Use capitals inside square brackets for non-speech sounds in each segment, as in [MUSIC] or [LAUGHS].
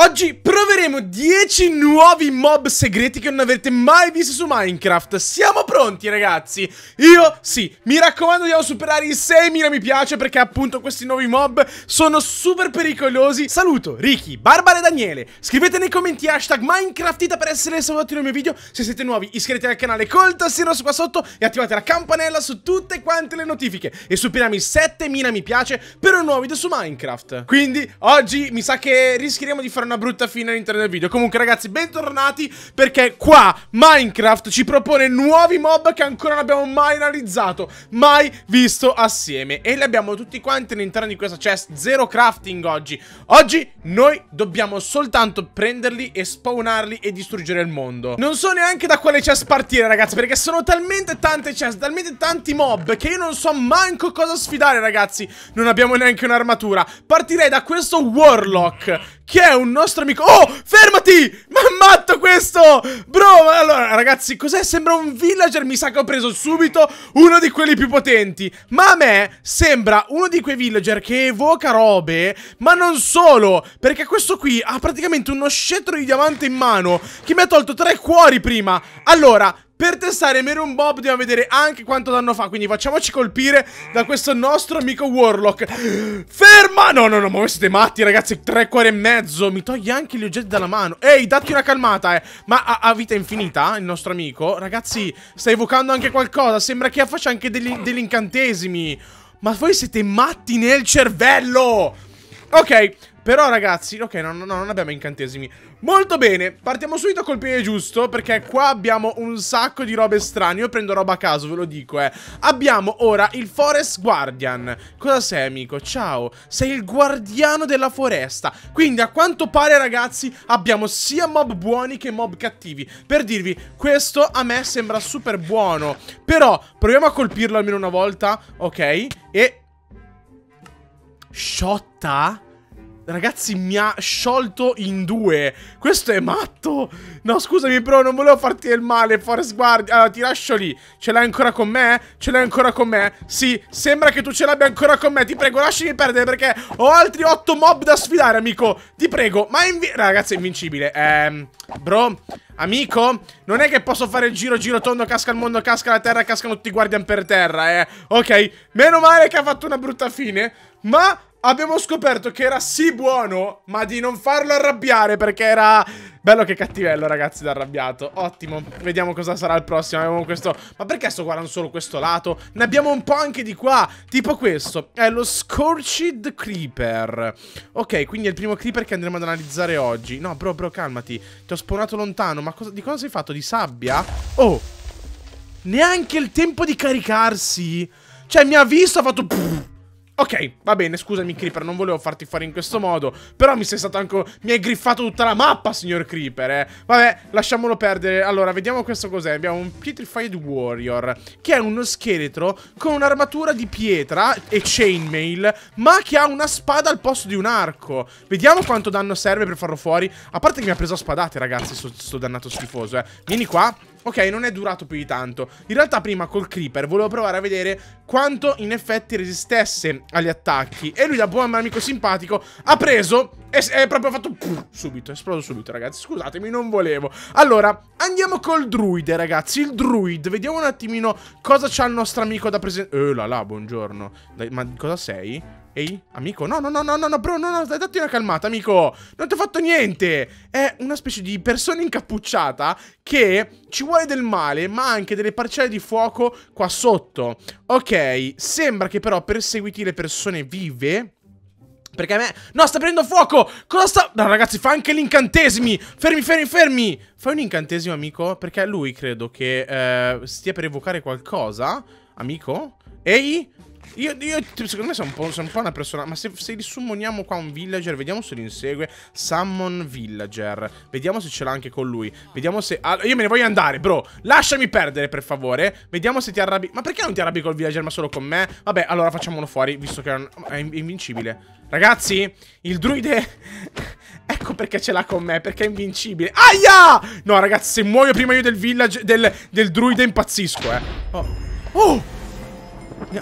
Oggi proveremo 10 nuovi mob segreti che non avrete mai visto su Minecraft Siamo pronti ragazzi? Io sì, mi raccomando dobbiamo superare i 6.000 mi piace perché appunto questi nuovi mob sono super pericolosi Saluto Ricky, Barbara e Daniele Scrivete nei commenti hashtag Minecraftita per essere salvati nel mio video Se siete nuovi iscrivetevi al canale col tassino rosso qua sotto E attivate la campanella su tutte quante le notifiche E superiamo i 7.000 mi piace per un nuovo video su Minecraft Quindi oggi mi sa che rischieremo di fare fare una brutta fine all'interno del video Comunque ragazzi, bentornati perché qua Minecraft ci propone nuovi mob che ancora non abbiamo mai analizzato Mai visto assieme E li abbiamo tutti quanti all'interno di questa chest Zero crafting oggi Oggi noi dobbiamo soltanto prenderli e spawnarli e distruggere il mondo Non so neanche da quale chest partire ragazzi Perché sono talmente tante chest, talmente tanti mob Che io non so manco cosa sfidare ragazzi Non abbiamo neanche un'armatura Partirei da questo Warlock Che è un nostro amico Oh fermati Ma è matto questo Bro ma allora ragazzi cos'è sembra un villager Mi sa che ho preso subito uno di quelli più potenti Ma a me sembra uno di quei villager che evoca robe Ma non solo Perché questo qui ha praticamente uno scettro di diamante in mano Che mi ha tolto tre cuori prima Allora per testare Meron Bob dobbiamo vedere anche quanto danno fa Quindi facciamoci colpire da questo nostro amico Warlock Ferma! No, no, no, ma voi siete matti ragazzi Tre cuori e mezzo Mi togli anche gli oggetti dalla mano Ehi, datti una calmata eh Ma ha, ha vita infinita il nostro amico? Ragazzi, sta evocando anche qualcosa Sembra che faccia anche degli, degli incantesimi Ma voi siete matti nel cervello! Ok, però ragazzi, ok, no, no, no, non abbiamo incantesimi Molto bene, partiamo subito col piede giusto perché qua abbiamo un sacco di robe strane Io prendo roba a caso, ve lo dico eh Abbiamo ora il Forest Guardian Cosa sei amico? Ciao, sei il guardiano della foresta Quindi a quanto pare ragazzi abbiamo sia mob buoni che mob cattivi Per dirvi, questo a me sembra super buono Però proviamo a colpirlo almeno una volta Ok, e... Sciotta? Ragazzi, mi ha sciolto in due. Questo è matto. No, scusami, bro, non volevo farti del male. Forrest Guard. Allora, ti lascio lì. Ce l'hai ancora con me? Ce l'hai ancora con me? Sì, sembra che tu ce l'abbia ancora con me. Ti prego, lasciami perdere perché ho altri otto mob da sfidare, amico. Ti prego, ma invi... Ragazzi, è invincibile. Ehm, bro, amico, non è che posso fare il giro, giro tondo, casca il mondo, casca la terra, cascano tutti i guardian per terra, eh. Ok, meno male che ha fatto una brutta fine. Ma abbiamo scoperto che era sì buono, ma di non farlo arrabbiare perché era... Bello che cattivello, ragazzi, da arrabbiato. Ottimo. Vediamo cosa sarà il prossimo. Abbiamo questo... Ma perché sto guardando solo questo lato? Ne abbiamo un po' anche di qua. Tipo questo. È lo Scorched Creeper. Ok, quindi è il primo creeper che andremo ad analizzare oggi. No, bro, bro, calmati. Ti ho spawnato lontano. Ma cosa... di cosa sei fatto? Di sabbia? Oh! Neanche il tempo di caricarsi! Cioè, mi ha visto, ha fatto... Ok, va bene, scusami Creeper, non volevo farti fare in questo modo Però mi sei stato anche... mi hai griffato tutta la mappa, signor Creeper, eh Vabbè, lasciamolo perdere Allora, vediamo questo cos'è Abbiamo un Petrified Warrior Che è uno scheletro con un'armatura di pietra e chainmail Ma che ha una spada al posto di un arco Vediamo quanto danno serve per farlo fuori A parte che mi ha preso a spadate, ragazzi, sto, sto dannato schifoso, eh Vieni qua Ok, non è durato più di tanto. In realtà prima col creeper volevo provare a vedere quanto in effetti resistesse agli attacchi. E lui da buon amico simpatico ha preso è, è proprio fatto pff, subito, è esploso subito ragazzi, scusatemi, non volevo. Allora, andiamo col druide ragazzi, il druid, vediamo un attimino cosa c'ha il nostro amico da presentare. Oh là là, buongiorno, Dai, ma cosa sei? Ehi, amico, no, no, no, no, no, no, bro, no, no, datti una calmata, amico, non ti ho fatto niente. È una specie di persona incappucciata che ci vuole del male, ma anche delle parcelle di fuoco qua sotto. Ok, sembra che però perseguiti le persone vive perché a me... No, sta prendendo fuoco! Cosa sta... No, ragazzi, fa anche gli incantesimi! Fermi, fermi, fermi! Fai un incantesimo, amico? Perché lui credo che eh, stia per evocare qualcosa. Amico? Ehi? Io, io, secondo me sono un, sono un, po', una persona. Ma se, se risummoniamo qua un villager, vediamo se li insegue. Summon villager. Vediamo se ce l'ha anche con lui. Vediamo se. Ah, io me ne voglio andare, bro. Lasciami perdere, per favore. Vediamo se ti arrabbi. Ma perché non ti arrabbi col villager, ma solo con me? Vabbè, allora facciamolo fuori, visto che è invincibile. Ragazzi, il druide. [LAUGHS] ecco perché ce l'ha con me, perché è invincibile. Aia! No, ragazzi, se muoio prima io del villager. Del, del druide impazzisco, eh. Oh. Oh!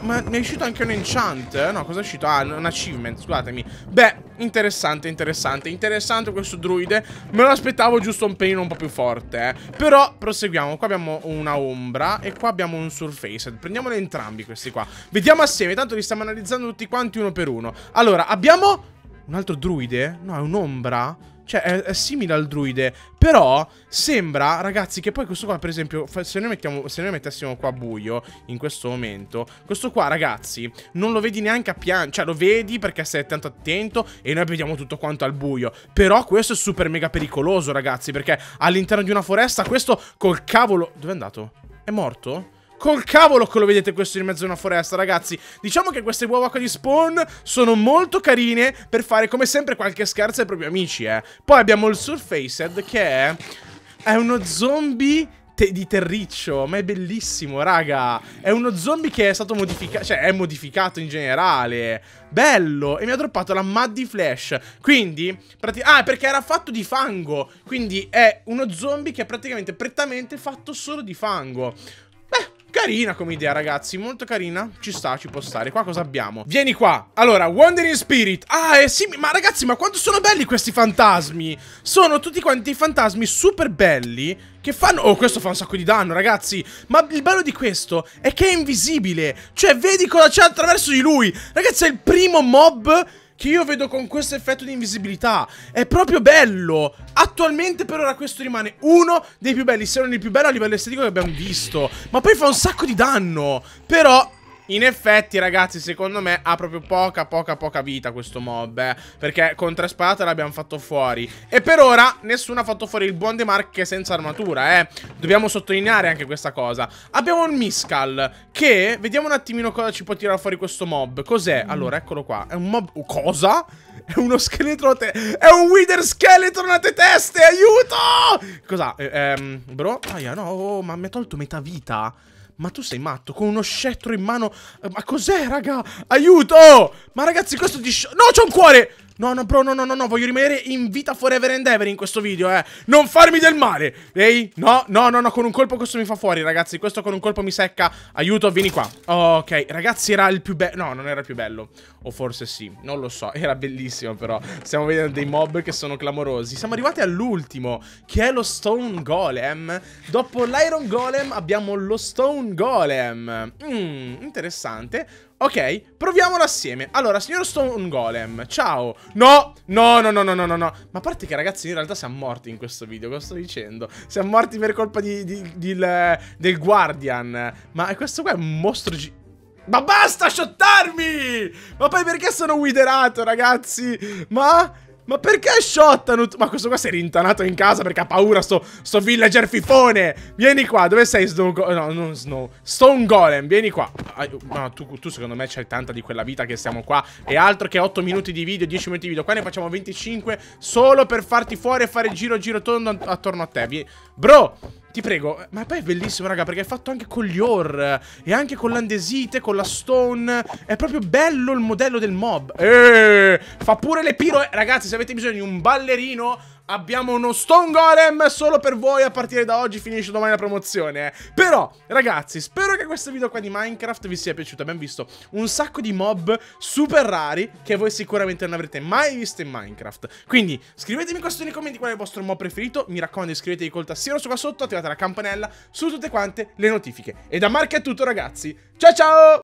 Ma mi è uscito anche un enchant? Eh? No, cosa è uscito? Ah, un achievement, scusatemi. Beh, interessante, interessante. Interessante questo druide. Me lo aspettavo giusto un pelino un po' più forte, eh. Però, proseguiamo. Qua abbiamo una ombra e qua abbiamo un surfaced. Prendiamone entrambi questi qua. Vediamo assieme, tanto li stiamo analizzando tutti quanti uno per uno. Allora, abbiamo... Un altro druide? No, è un'ombra? Cioè, è, è, simile al druide. Però, sembra, ragazzi, che poi questo qua, per esempio, se noi, mettiamo, se noi mettessimo qua buio, in questo momento, questo qua, ragazzi, non lo vedi neanche a piano. Cioè, lo vedi perché sei tanto attento e noi vediamo tutto quanto al buio. Però questo è super mega pericoloso, ragazzi, perché all'interno di una foresta, questo col cavolo... Dove è andato? È morto? Col cavolo che lo vedete questo in mezzo a una foresta, ragazzi. Diciamo che queste uova qua di spawn sono molto carine per fare, come sempre, qualche scherzo ai propri amici, eh. Poi abbiamo il Surfaced, che è... È uno zombie di terriccio, ma è bellissimo, raga. È uno zombie che è stato modificato, cioè è modificato in generale. Bello! E mi ha droppato la Muddy Flash. Quindi, ah, perché era fatto di fango. Quindi è uno zombie che è praticamente prettamente fatto solo di fango. Carina come idea, ragazzi, molto carina. Ci sta, ci può stare. Qua cosa abbiamo? Vieni qua. Allora, Wandering Spirit. Ah, eh sì, ma ragazzi, ma quanto sono belli questi fantasmi. Sono tutti quanti fantasmi super belli che fanno... Oh, questo fa un sacco di danno, ragazzi. Ma il bello di questo è che è invisibile. Cioè, vedi cosa c'è attraverso di lui. Ragazzi, è il primo mob che io vedo con questo effetto di invisibilità. È proprio bello. Attualmente per ora questo rimane uno dei più belli, se non il più bello a livello estetico che abbiamo visto. Ma poi fa un sacco di danno. Però in effetti ragazzi secondo me ha proprio poca poca poca vita questo mob eh, Perché con tre sparate l'abbiamo fatto fuori E per ora nessuno ha fatto fuori il buon De senza armatura eh Dobbiamo sottolineare anche questa cosa Abbiamo il Miscal Che vediamo un attimino cosa ci può tirare fuori questo mob Cos'è? Mm. Allora eccolo qua È un mob... cosa? È uno scheletro a te... È un Wither Skeleton a te teste Aiuto! Cos'ha? Eh, ehm, bro? Aia no, oh, ma mi ha tolto metà vita ma tu sei matto, con uno scettro in mano eh, Ma cos'è, raga? Aiuto! Ma ragazzi, questo di... No, c'è un cuore! No, no, bro, no, no, no, no, voglio rimanere in vita forever and ever in questo video, eh. Non farmi del male. Ehi, no, no, no, no, con un colpo questo mi fa fuori, ragazzi. Questo con un colpo mi secca. Aiuto, vieni qua. Ok, ragazzi, era il più bello. No, non era il più bello. O forse sì, non lo so. [LAUGHS] Era bellissimo, però. Stiamo vedendo dei mob che sono clamorosi. Siamo arrivati all'ultimo, che è lo Stone Golem. Dopo l'Iron Golem abbiamo lo Stone Golem. Mmm, interessante. Ok, proviamolo assieme. Allora, signor Stone Golem, ciao. No, no, no, no, no, no, no, Ma a parte che ragazzi, in realtà siamo morti in questo video, cosa sto dicendo? Siamo morti per colpa di, di, di il, del Guardian. Ma questo qua è un mostro... Ma basta shottarmi! Ma poi perché sono widerato, ragazzi? Ma... Ma perché shottano? Ma questo qua si è rintanato in casa perché ha paura sto, sto villager fifone. Vieni qua, dove sei Snow Golem? No, non Snow. Stone Golem, vieni qua. No, tu, tu secondo me c'hai tanta di quella vita che siamo qua. E altro che 8 minuti di video, 10 minuti di video. Qua ne facciamo 25 solo per farti fuori e fare giro giro tondo attorno a te. Vieni. Bro, ti prego, ma poi è bellissimo, raga, perché è fatto anche con gli or e anche con l'andesite, con la stone. È proprio bello il modello del mob. Eeeh, fa pure le piro... Ragazzi, se avete bisogno di un ballerino, abbiamo uno Stone Golem solo per voi a partire da oggi, finisce domani la promozione. Però, ragazzi, spero che questo video qua di Minecraft vi sia piaciuto. Abbiamo visto un sacco di mob super rari che voi sicuramente non avrete mai visto in Minecraft. Quindi, scrivetemi qua sotto nei commenti qual è il vostro mob preferito. Mi raccomando, iscrivetevi col tassino su qua sotto, attivate la campanella su tutte quante le notifiche. E da Mark è tutto, ragazzi. Ciao ciao!